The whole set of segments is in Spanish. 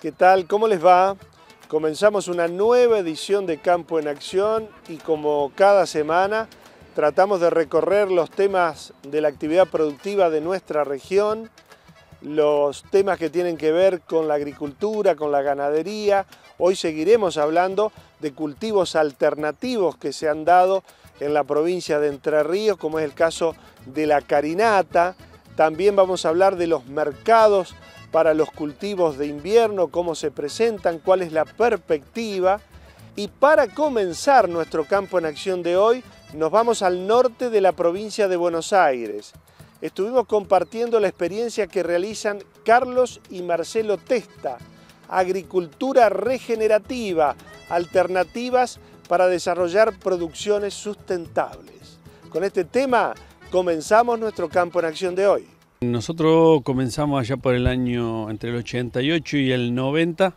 ¿Qué tal? ¿Cómo les va? Comenzamos una nueva edición de Campo en Acción y como cada semana tratamos de recorrer los temas de la actividad productiva de nuestra región, los temas que tienen que ver con la agricultura, con la ganadería. Hoy seguiremos hablando de cultivos alternativos que se han dado en la provincia de Entre Ríos, como es el caso de la carinata. También vamos a hablar de los mercados para los cultivos de invierno, cómo se presentan, cuál es la perspectiva. Y para comenzar nuestro campo en acción de hoy, nos vamos al norte de la provincia de Buenos Aires. Estuvimos compartiendo la experiencia que realizan Carlos y Marcelo Testa, agricultura regenerativa, alternativas para desarrollar producciones sustentables. Con este tema comenzamos nuestro campo en acción de hoy. Nosotros comenzamos allá por el año entre el 88 y el 90,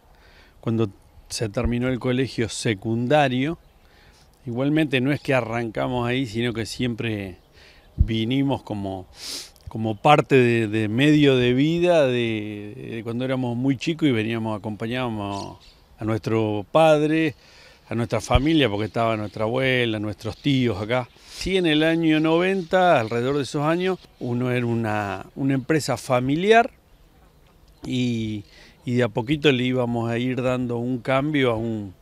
cuando se terminó el colegio secundario. Igualmente no es que arrancamos ahí, sino que siempre vinimos como, parte de, medio de vida, de, de, cuando éramos muy chicos y veníamos, acompañábamos a nuestro padre, a nuestra familia, porque estaba nuestra abuela, nuestros tíos acá. Sí, en el año 90, alrededor de esos años, uno era una, empresa familiar y, de a poquito le íbamos a ir dando un cambio a un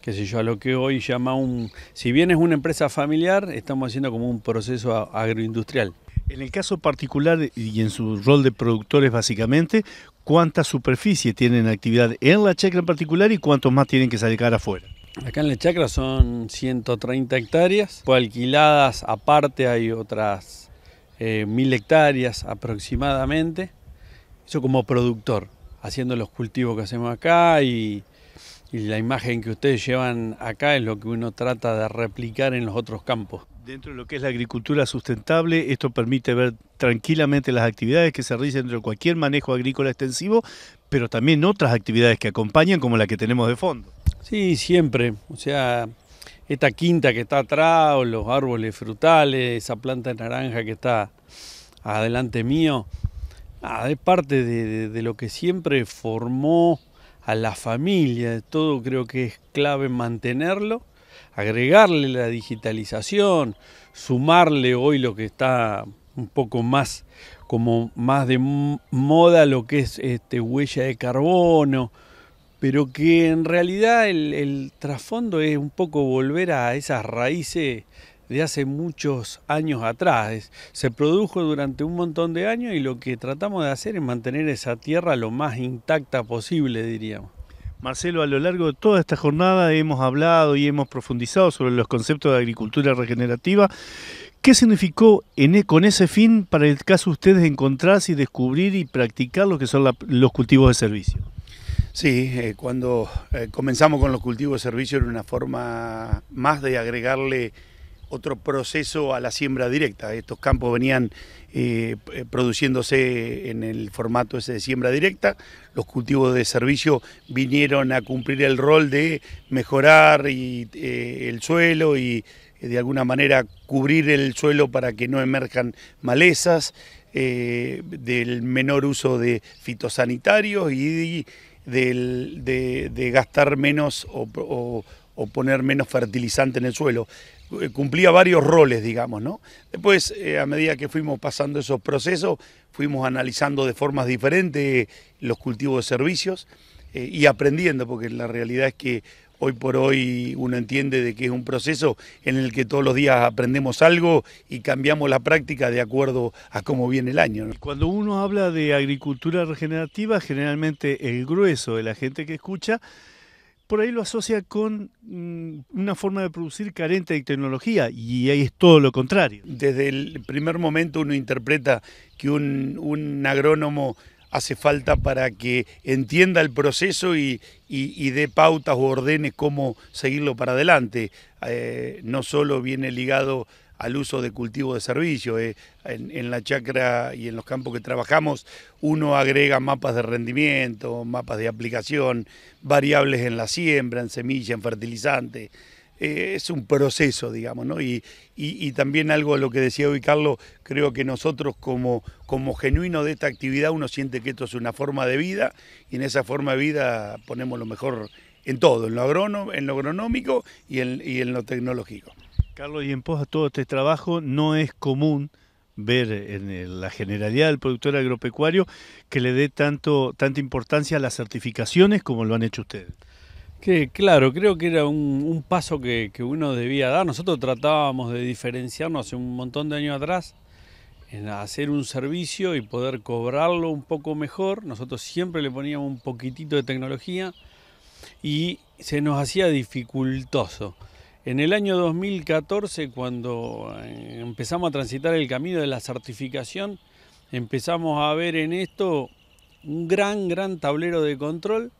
qué sé yo, a lo que hoy llama un... Si bien es una empresa familiar, estamos haciendo como un proceso agroindustrial. En el caso particular y en su rol de productores básicamente, ¿cuántas superficie tienen actividad en la chacra en particular y cuántos más tienen que sacar afuera? Acá en la chacra son 130 hectáreas, pues alquiladas aparte hay otras eh, mil 1000 hectáreas aproximadamente. Eso como productor, haciendo los cultivos que hacemos acá y, y la imagen que ustedes llevan acá es lo que uno trata de replicar en los otros campos. Dentro de lo que es la agricultura sustentable, esto permite ver tranquilamente las actividades que se realizan dentro de cualquier manejo agrícola extensivo, pero también otras actividades que acompañan como la que tenemos de fondo. Sí, siempre. O sea, esta quinta que está atrás, los árboles frutales, esa planta de naranja que está adelante mío, ah, es parte de, lo que siempre formó a la familia. Todo creo que es clave mantenerlo, agregarle la digitalización, sumarle hoy lo que está un poco más como más de moda lo que es este, huella de carbono, pero que en realidad el, el trasfondo es un poco volver a esas raíces de hace muchos años atrás. Se produjo durante un montón de años y lo que tratamos de hacer es mantener esa tierra lo más intacta posible, diríamos. Marcelo, a lo largo de toda esta jornada hemos hablado y hemos profundizado sobre los conceptos de agricultura regenerativa ¿Qué significó e, con ese fin para el caso ustedes encontrarse y descubrir y practicar lo que son los cultivos de servicio? Sí, eh, cuando eh, comenzamos con los cultivos de servicio era una forma más de agregarle otro proceso a la siembra directa. Estos campos venían eh, produciéndose en el formato ese de siembra directa. Los cultivos de servicio vinieron a cumplir el rol de mejorar el suelo y eh, de alguna manera cubrir el suelo para que no emerjan malezas, eh, del menor uso de fitosanitarios y de, gastar menos o, poner menos fertilizante en el suelo. Eh, cumplía varios roles, digamos, ¿no? Después, a medida que fuimos pasando esos procesos, fuimos analizando de formas diferentes los cultivos de servicios y aprendiendo, porque la realidad es que hoy por hoy uno entiende de que es un proceso en el que todos los días aprendemos algo y cambiamos la práctica de acuerdo a cómo viene el año. Cuando uno habla de agricultura regenerativa, generalmente el grueso de la gente que escucha por ahí lo asocia con mm, una forma de producir carente de tecnología y ahí es todo lo contrario. Desde el primer momento uno interpreta que un, un agrónomo hace falta para que entienda el proceso y, dé pautas o ordene cómo seguirlo para adelante. Eh, no solo viene ligado al uso de cultivo de servicio. Eh. En, en, la chacra y en los campos que trabajamos, uno agrega mapas de rendimiento, mapas de aplicación, variables en la siembra, en semilla, en fertilizante. Eh, es un proceso, digamos, ¿no? Y, también algo lo que decía hoy Carlos, creo que nosotros como, como genuino de esta actividad uno siente que esto es una forma de vida y en esa forma de vida ponemos lo mejor en todo, en lo, en lo agronómico y en, lo tecnológico. Carlos, y en pos a todo este trabajo no es común ver en la generalidad del productor agropecuario que le dé tanto, tanta importancia a las certificaciones como lo han hecho ustedes claro, creo que era un, paso que, que, uno debía dar. Nosotros tratábamos de diferenciarnos hace un montón de años atrás en hacer un servicio y poder cobrarlo un poco mejor. Nosotros siempre le poníamos un poquitito de tecnología y se nos hacía dificultoso. En el año 2014, cuando eh, empezamos a transitar el camino de la certificación, empezamos a ver en esto un gran, gran tablero de control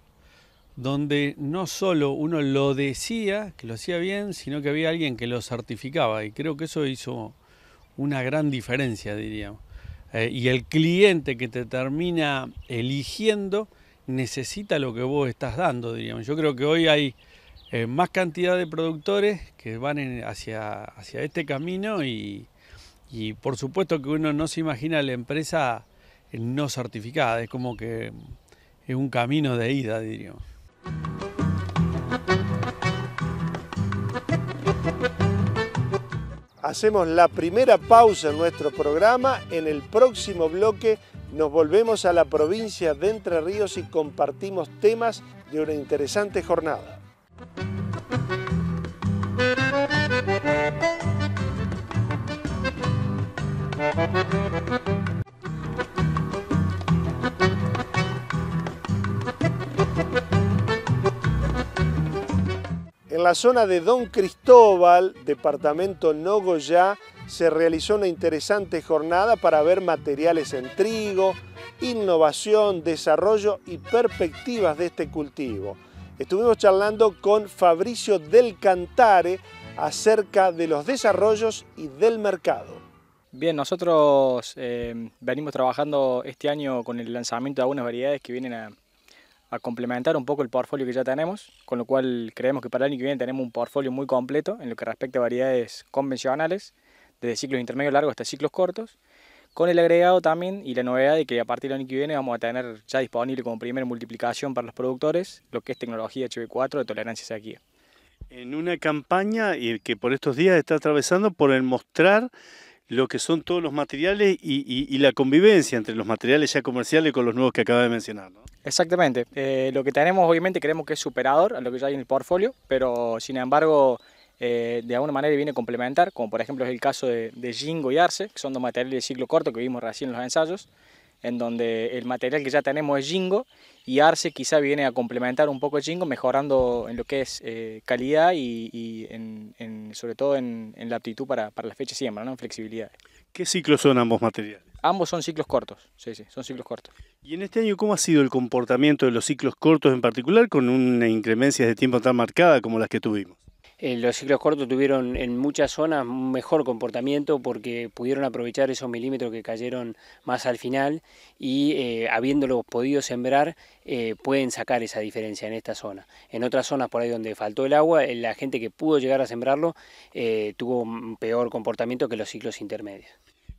donde no solo uno lo decía, que lo hacía bien, sino que había alguien que lo certificaba. Y creo que eso hizo una gran diferencia, diríamos. Eh, y el cliente que te termina eligiendo necesita lo que vos estás dando, diríamos. Yo creo que hoy hay eh, más cantidad de productores que van hacia, este camino y, y por supuesto que uno no se imagina la empresa eh, no certificada, es como que es un camino de ida, diríamos. Hacemos la primera pausa en nuestro programa. En el próximo bloque nos volvemos a la provincia de Entre Ríos y compartimos temas de una interesante jornada. la zona de Don Cristóbal, departamento Nogoyá, se realizó una interesante jornada para ver materiales en trigo, innovación, desarrollo y perspectivas de este cultivo. Estuvimos charlando con Fabricio Del Cantare acerca de los desarrollos y del mercado. Bien, nosotros eh, venimos trabajando este año con el lanzamiento de algunas variedades que vienen a, a complementar un poco el portfolio que ya tenemos, con lo cual creemos que para el año que viene tenemos un portfolio muy completo en lo que respecta a variedades convencionales, desde ciclos intermedios largos hasta ciclos cortos, con el agregado también y la novedad de que a partir del año que viene vamos a tener ya disponible como primera multiplicación para los productores lo que es tecnología HB4 de tolerancia a sequía. En una campaña eh, que por estos días está atravesando por el mostrar lo que son todos los materiales y, la convivencia entre los materiales ya comerciales con los nuevos que acaba de mencionar. ¿no? Exactamente. Eh, lo que tenemos obviamente creemos que es superador a lo que ya hay en el portfolio, pero sin embargo eh, de alguna manera viene a complementar, como por ejemplo es el caso de, de Jingo y Arce, que son dos materiales de ciclo corto que vimos recién en los ensayos, en donde el material que ya tenemos es Jingo y Arce quizá viene a complementar un poco el Jingo, mejorando en lo que es eh, calidad y, sobre todo en, la aptitud para, para, la fecha siembra, en flexibilidad. ¿Qué ciclos son ambos materiales? Ambos son ciclos cortos, sí, sí, son ciclos cortos. ¿Y en este año cómo ha sido el comportamiento de los ciclos cortos en particular con una incremencia de tiempo tan marcada como las que tuvimos? los ciclos cortos tuvieron en muchas zonas un mejor comportamiento porque pudieron aprovechar esos milímetros que cayeron más al final y eh, habiéndolo podido sembrar eh, pueden sacar esa diferencia en esta zona. En otras zonas por ahí donde faltó el agua, la gente que pudo llegar a sembrarlo eh, tuvo un peor comportamiento que los ciclos intermedios.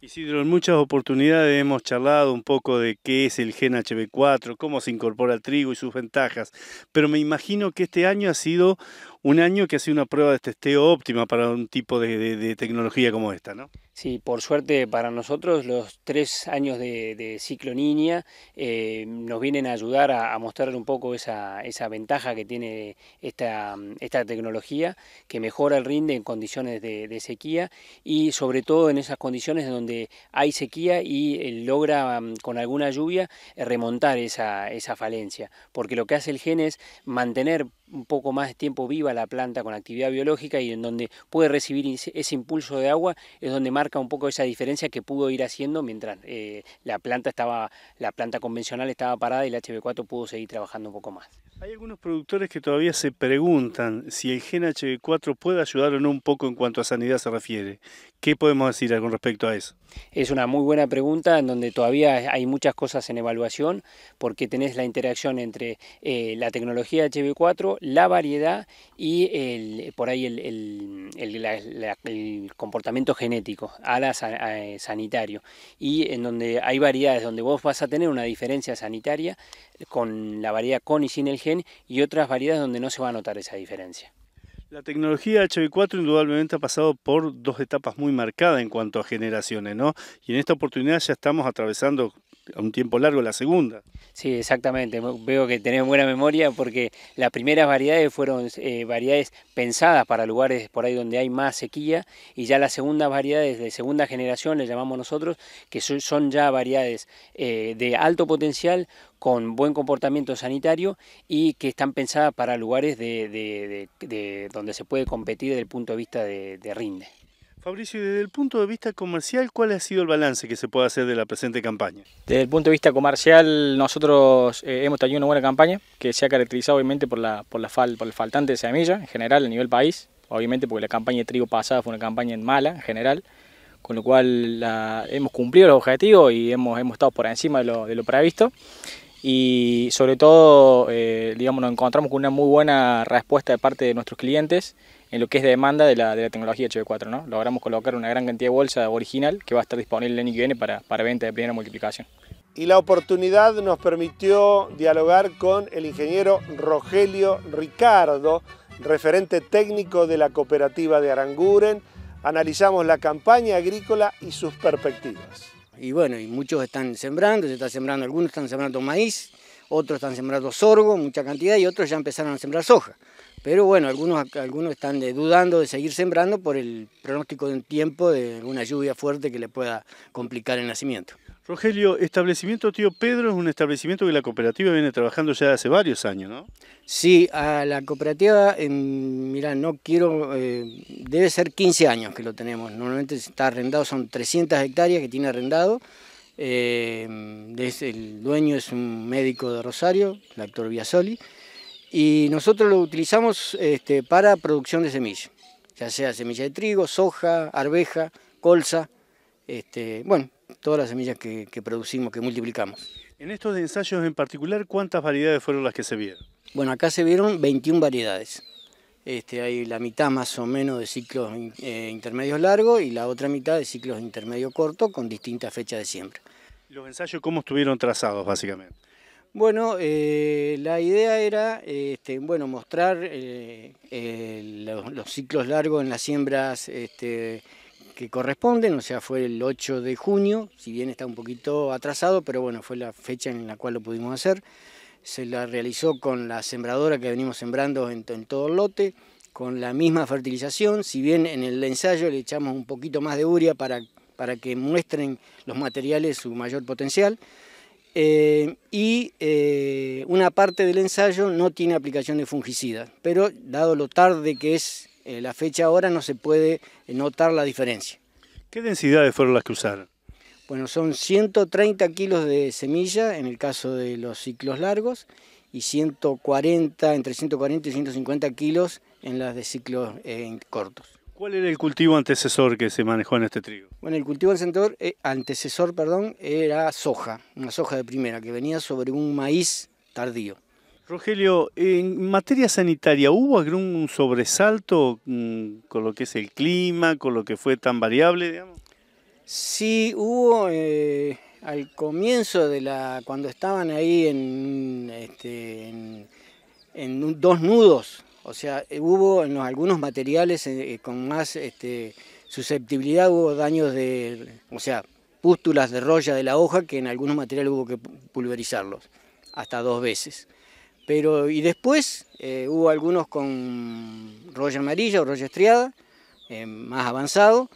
Isidro, en muchas oportunidades hemos charlado un poco de qué es el gen HB4, cómo se incorpora el trigo y sus ventajas, pero me imagino que este año ha sido un año que ha sido una prueba de testeo óptima para un tipo de, tecnología como esta, ¿no? Sí, por suerte para nosotros los tres años de, ciclo niña eh, nos vienen a ayudar a, mostrar un poco esa, ventaja que tiene esta, tecnología, que mejora el rinde en condiciones de, sequía y sobre todo en esas condiciones donde hay sequía y eh, logra mm, con alguna lluvia remontar esa, esa falencia, porque lo que hace el gen es mantener un poco más de tiempo viva la planta con actividad biológica y en donde puede recibir ese impulso de agua es donde marca un poco esa diferencia que pudo ir haciendo mientras eh, la planta estaba la planta convencional estaba parada y el HB4 pudo seguir trabajando un poco más. Hay algunos productores que todavía se preguntan si el gen HB4 puede ayudar o no un poco en cuanto a sanidad se refiere. ¿Qué podemos decir con respecto a eso? Es una muy buena pregunta en donde todavía hay muchas cosas en evaluación porque tenés la interacción entre eh, la tecnología HB4, la variedad y el, por ahí el, comportamiento genético, a la eh, sanitario. Y en donde hay variedades donde vos vas a tener una diferencia sanitaria con la variedad con y sin el gen y otras variedades donde no se va a notar esa diferencia. La tecnología HB4 indudablemente ha pasado por dos etapas muy marcadas en cuanto a generaciones, ¿no? Y en esta oportunidad ya estamos atravesando a un tiempo largo la segunda. Sí, exactamente. Veo que tenemos buena memoria porque las primeras variedades fueron eh, variedades pensadas para lugares por ahí donde hay más sequía y ya las segundas variedades de segunda generación, le llamamos nosotros, que son ya variedades eh, de alto potencial con buen comportamiento sanitario y que están pensadas para lugares de, donde se puede competir desde el punto de vista de rinde. Fabricio, desde el punto de vista comercial, ¿cuál ha sido el balance que se puede hacer de la presente campaña? Desde el punto de vista comercial, nosotros eh, hemos tenido una buena campaña que se ha caracterizado obviamente por la, por la el faltante de semillas, en general a nivel país, obviamente porque la campaña de trigo pasada fue una campaña en mala en general, con lo cual hemos cumplido los objetivos y hemos, hemos estado por encima de lo, previsto y sobre todo, eh, digamos, nos encontramos con una muy buena respuesta de parte de nuestros clientes en lo que es de demanda de la tecnología HB4. ¿no? Logramos colocar una gran cantidad de bolsa original que va a estar disponible el año que viene para, venta de primera multiplicación. Y la oportunidad nos permitió dialogar con el ingeniero Rogelio Ricardo, referente técnico de la cooperativa de Aranguren. Analizamos la campaña agrícola y sus perspectivas. Y bueno, y muchos están sembrando, se está sembrando, algunos están sembrando maíz, otros están sembrando sorgo, mucha cantidad, y otros ya empezaron a sembrar soja. Pero bueno, algunos, algunos están dudando de seguir sembrando por el pronóstico de un tiempo de una lluvia fuerte que le pueda complicar el nacimiento. Rogelio, establecimiento Tío Pedro es un establecimiento que la cooperativa viene trabajando ya hace varios años, ¿no? Sí, a la cooperativa, em, mira, no quiero, eh, debe ser 15 años que lo tenemos. Normalmente está arrendado, son 300 hectáreas que tiene arrendado. Eh, el dueño es un médico de Rosario, el actor Viasoli y nosotros lo utilizamos este, para producción de semillas, ya sea semilla de trigo, soja, arveja, colza, este, bueno, todas las semillas que, producimos, que multiplicamos. En estos ensayos en particular, ¿cuántas variedades fueron las que se vieron? Bueno, acá se vieron 21 variedades. Este, hay la mitad más o menos de ciclos eh, intermedios largos y la otra mitad de ciclos intermedios cortos con distintas fechas de siembra. ¿Los ensayos cómo estuvieron trazados básicamente? Bueno, eh, la idea era este, bueno, mostrar eh, eh, los, ciclos largos en las siembras este, que corresponden, o sea, fue el 8 de junio, si bien está un poquito atrasado, pero bueno, fue la fecha en la cual lo pudimos hacer. Se la realizó con la sembradora que venimos sembrando en, todo el lote, con la misma fertilización, si bien en el ensayo le echamos un poquito más de uria para que muestren los materiales su mayor potencial. Eh, y eh, una parte del ensayo no tiene aplicación de fungicida, pero dado lo tarde que es eh, la fecha ahora no se puede notar la diferencia. ¿Qué densidades fueron las que usaron? Bueno, son 130 kilos de semilla en el caso de los ciclos largos y 140, entre 140 y 150 kilos en las de ciclos cortos. ¿Cuál era el cultivo antecesor que se manejó en este trigo? Bueno, el cultivo antecesor, eh, antecesor perdón, era soja, una soja de primera que venía sobre un maíz tardío. Rogelio, en materia sanitaria, ¿hubo algún sobresalto mm, con lo que es el clima, con lo que fue tan variable? Digamos? Sí, hubo eh, al comienzo de la. cuando estaban ahí en, este, en dos nudos o sea, eh, hubo en algunos materiales eh, eh, con más este, susceptibilidad, hubo daños de, o sea, pústulas de roya de la hoja que en algunos materiales hubo que pulverizarlos, hasta dos veces. Pero, y después hubo algunos con roya amarilla o roya estriada, más avanzado,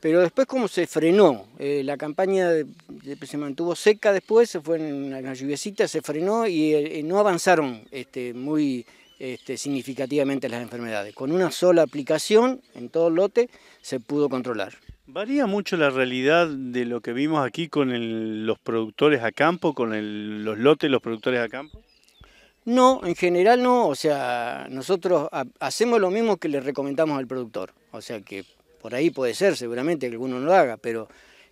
pero después como se frenó, la campaña se mantuvo seca después, se fue en una lluviecita, se frenó y no avanzaron este, muy este, significativamente las enfermedades. Con una sola aplicación en todo el lote se pudo controlar. ¿Varía mucho la realidad de lo que vimos aquí con los productores a campo, con los lotes, los productores a campo? No, en general no, o sea, nosotros hacemos lo mismo que le recomendamos al productor, o sea que por ahí puede ser seguramente que alguno no lo haga, pero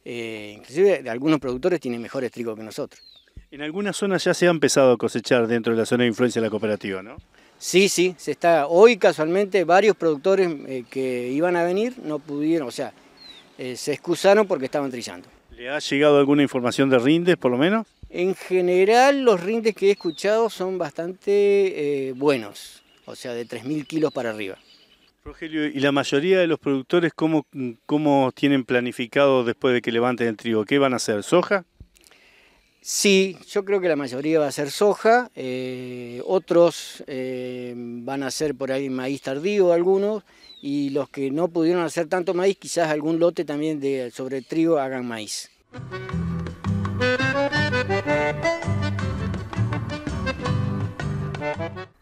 eh, inclusive algunos productores tienen mejores trigos que nosotros. En algunas zonas ya se ha empezado a cosechar dentro de la zona de influencia de la cooperativa, ¿no? Sí, sí, se está. Hoy casualmente varios productores eh, que iban a venir no pudieron, o sea, eh, se excusaron porque estaban trillando. ¿Le ha llegado alguna información de rindes, por lo menos? En general, los rindes que he escuchado son bastante eh, buenos, o sea, de 3.000 kilos para arriba. Rogelio, ¿y la mayoría de los productores cómo, cómo tienen planificado después de que levanten el trigo? ¿Qué van a hacer? ¿Soja? Sí, yo creo que la mayoría va a ser soja, eh, otros eh, van a ser por ahí maíz tardío algunos, y los que no pudieron hacer tanto maíz, quizás algún lote también de, sobre trigo hagan maíz.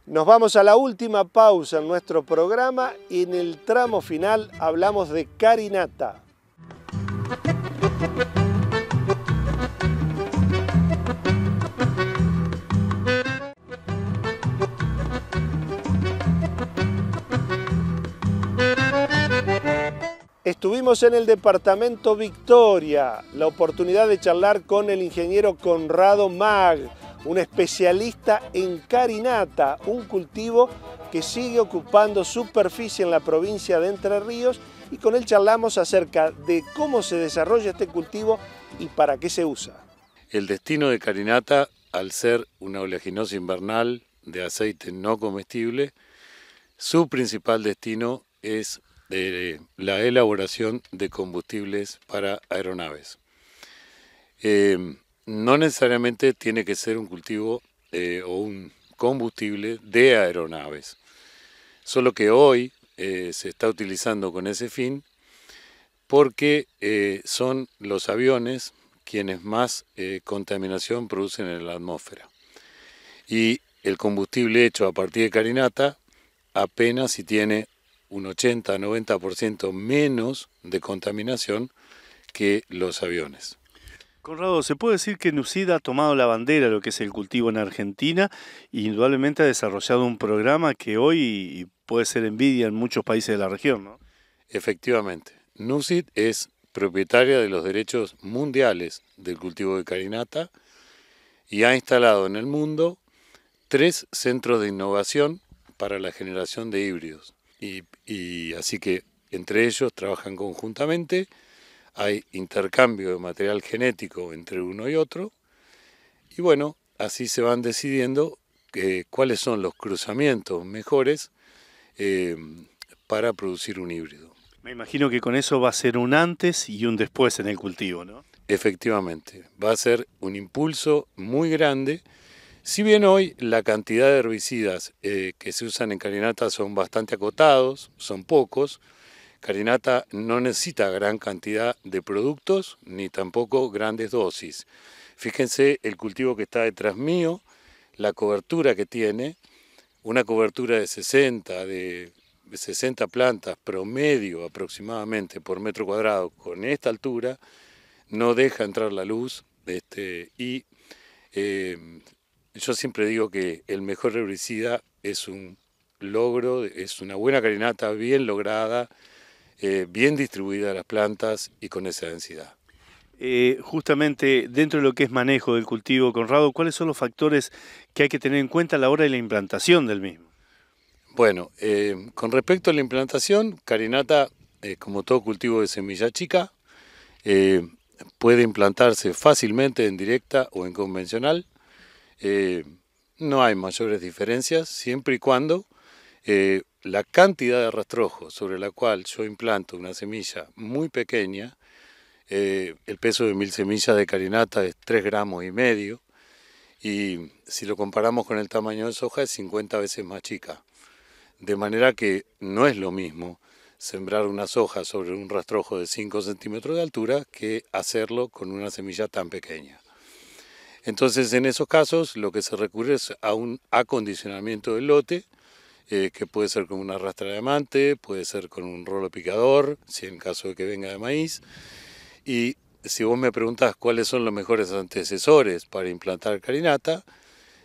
Nos vamos a la última pausa en nuestro programa y en el tramo final hablamos de carinata. Tuvimos en el departamento Victoria, la oportunidad de charlar con el ingeniero Conrado Mag, un especialista en carinata, un cultivo que sigue ocupando superficie en la provincia de Entre Ríos y con él charlamos acerca de cómo se desarrolla este cultivo y para qué se usa. El destino de carinata, al ser una oleaginosa invernal de aceite no comestible, su principal destino es de la elaboración de combustibles para aeronaves. Eh, no necesariamente tiene que ser un cultivo eh, o un combustible de aeronaves, solo que hoy eh, se está utilizando con ese fin porque son los aviones quienes más contaminación producen en la atmósfera. Y el combustible hecho a partir de carinata apenas si tiene un 80-90% menos de contaminación que los aviones. Conrado, se puede decir que Nucida ha tomado la bandera de lo que es el cultivo en Argentina e indudablemente ha desarrollado un programa que hoy puede ser envidia en muchos países de la región, ¿no? Efectivamente. Nucid es propietaria de los derechos mundiales del cultivo de carinata y ha instalado en el mundo tres centros de innovación para la generación de híbridos. Y y así que entre ellos trabajan conjuntamente, hay intercambio de material genético entre uno y otro, y bueno, así se van decidiendo eh, cuáles son los cruzamientos mejores eh, para producir un híbrido. Me imagino que con eso va a ser un antes y un después en el cultivo, ¿no? Efectivamente, va a ser un impulso muy grande si bien hoy la cantidad de herbicidas eh, que se usan en carinata son bastante acotados, son pocos, carinata no necesita gran cantidad de productos ni tampoco grandes dosis. Fíjense el cultivo que está detrás mío, la cobertura que tiene, una cobertura de 60, de 60 plantas promedio aproximadamente por metro cuadrado con esta altura, no deja entrar la luz este, y eh, yo siempre digo que el mejor herbicida es un logro, es una buena carinata bien lograda, eh, bien distribuida a las plantas y con esa densidad. Eh, justamente dentro de lo que es manejo del cultivo, Conrado, ¿cuáles son los factores que hay que tener en cuenta a la hora de la implantación del mismo? Bueno, eh, con respecto a la implantación, carinata, como todo cultivo de semilla chica, puede implantarse fácilmente en directa o en convencional. Eh, no hay mayores diferencias, siempre y cuando eh, la cantidad de rastrojo sobre la cual yo implanto una semilla muy pequeña, eh, el peso de mil semillas de carinata es 3 gramos y medio, y si lo comparamos con el tamaño de soja es 50 veces más chica. De manera que no es lo mismo sembrar una soja sobre un rastrojo de 5 centímetros de altura que hacerlo con una semilla tan pequeña. Entonces, en esos casos, lo que se recurre es a un acondicionamiento del lote, eh, que puede ser con una rastra de amante, puede ser con un rolo picador, si en caso de que venga de maíz. Y si vos me preguntas cuáles son los mejores antecesores para implantar carinata,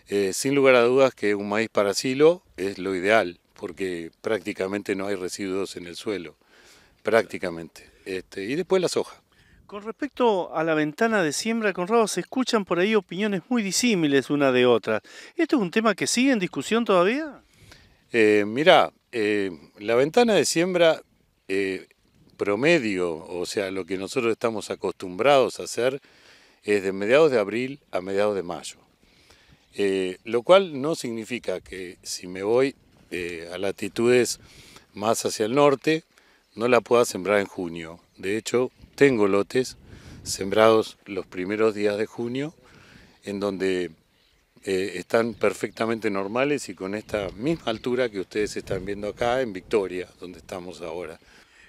eh, sin lugar a dudas que un maíz para silo es lo ideal, porque prácticamente no hay residuos en el suelo, prácticamente. Este, y después la soja. Con respecto a la ventana de siembra, Conrado, se escuchan por ahí opiniones muy disímiles una de otra. ¿Esto es un tema que sigue en discusión todavía? Eh, mirá, eh, la ventana de siembra eh, promedio, o sea, lo que nosotros estamos acostumbrados a hacer, es de mediados de abril a mediados de mayo. lo cual no significa que si me voy a latitudes más hacia el norte, no la pueda sembrar en junio. De hecho, tengo lotes sembrados los primeros días de junio, en donde eh, están perfectamente normales y con esta misma altura que ustedes están viendo acá en Victoria, donde estamos ahora.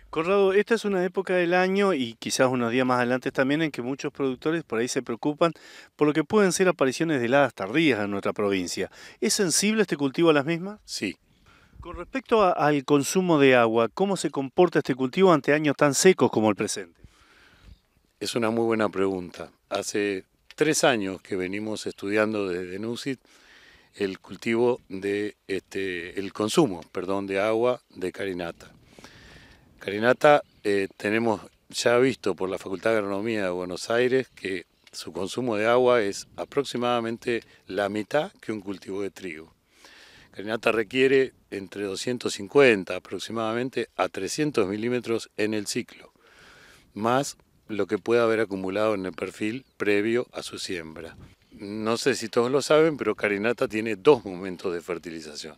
Corrado, esta es una época del año y quizás unos días más adelante también en que muchos productores por ahí se preocupan por lo que pueden ser apariciones de heladas tardías en nuestra provincia. ¿Es sensible este cultivo a las mismas? Sí. Con respecto al consumo de agua, ¿cómo se comporta este cultivo ante años tan secos como el presente? Es una muy buena pregunta. Hace tres años que venimos estudiando desde Nusit el cultivo de este, el consumo, perdón, de agua de carinata. Carinata eh, tenemos ya visto por la Facultad de Agronomía de Buenos Aires que su consumo de agua es aproximadamente la mitad que un cultivo de trigo. Carinata requiere entre 250 aproximadamente a 300 milímetros en el ciclo, más lo que puede haber acumulado en el perfil previo a su siembra. No sé si todos lo saben, pero Carinata tiene dos momentos de fertilización.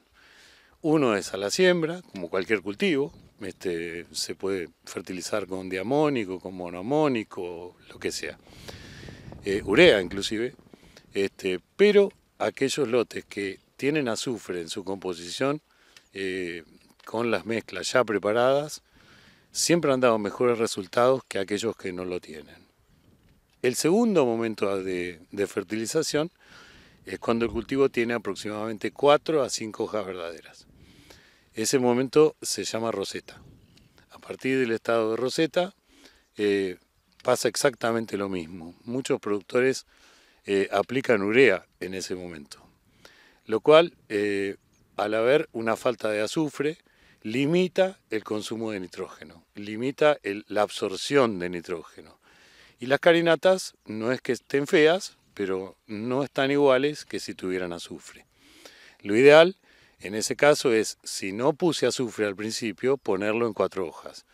Uno es a la siembra, como cualquier cultivo, este, se puede fertilizar con diamónico, con monomónico, lo que sea. Eh, urea inclusive, este, pero aquellos lotes que tienen azufre en su composición, eh, con las mezclas ya preparadas, siempre han dado mejores resultados que aquellos que no lo tienen. El segundo momento de, fertilización es cuando el cultivo tiene aproximadamente 4 a 5 hojas verdaderas. Ese momento se llama roseta. A partir del estado de roseta eh, pasa exactamente lo mismo. Muchos productores eh, aplican urea en ese momento, lo cual eh, al haber una falta de azufre limita el consumo de nitrógeno, limita la absorción de nitrógeno. Y las carinatas no es que estén feas, pero no están iguales que si tuvieran azufre. Lo ideal en ese caso es, si no puse azufre al principio, ponerlo en cuatro hojas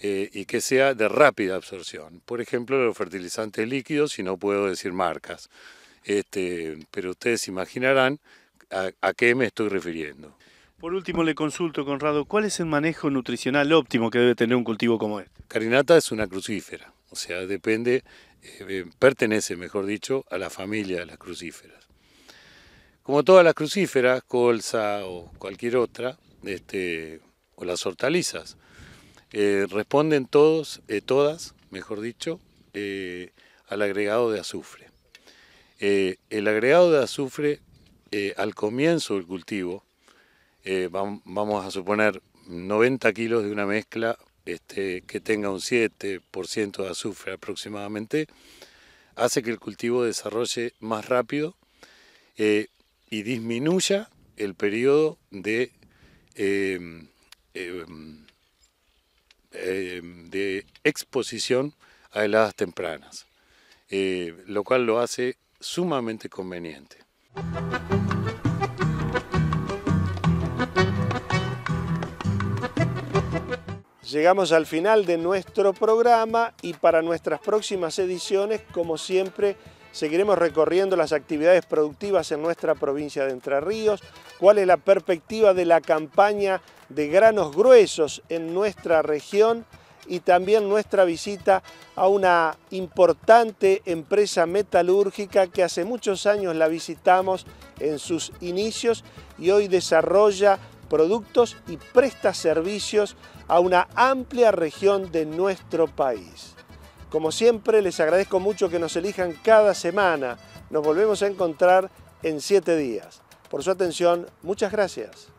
eh, y que sea de rápida absorción. Por ejemplo, los fertilizantes líquidos, si no puedo decir marcas. Este, pero ustedes imaginarán a qué me estoy refiriendo. Por último, le consulto, Conrado, ¿cuál es el manejo nutricional óptimo que debe tener un cultivo como este? Carinata es una crucífera, o sea, depende, eh, eh, pertenece, mejor dicho, a la familia de las crucíferas. Como todas las crucíferas, colza o cualquier otra, este, o las hortalizas, eh, responden todos, todas, mejor dicho, al agregado de azufre. el agregado de azufre al comienzo del cultivo, eh, vamos a suponer 90 kilos de una mezcla este, que tenga un 7% de azufre aproximadamente, hace que el cultivo desarrolle más rápido eh, y disminuya el periodo de em, em, em, exposición a heladas tempranas, eh, lo cual lo hace sumamente conveniente. Llegamos al final de nuestro programa y para nuestras próximas ediciones, como siempre, seguiremos recorriendo las actividades productivas en nuestra provincia de Entre Ríos, cuál es la perspectiva de la campaña de granos gruesos en nuestra región y también nuestra visita a una importante empresa metalúrgica que hace muchos años la visitamos en sus inicios y hoy desarrolla productos y presta servicios a una amplia región de nuestro país. Como siempre, les agradezco mucho que nos elijan cada semana. Nos volvemos a encontrar en siete días. Por su atención, muchas gracias.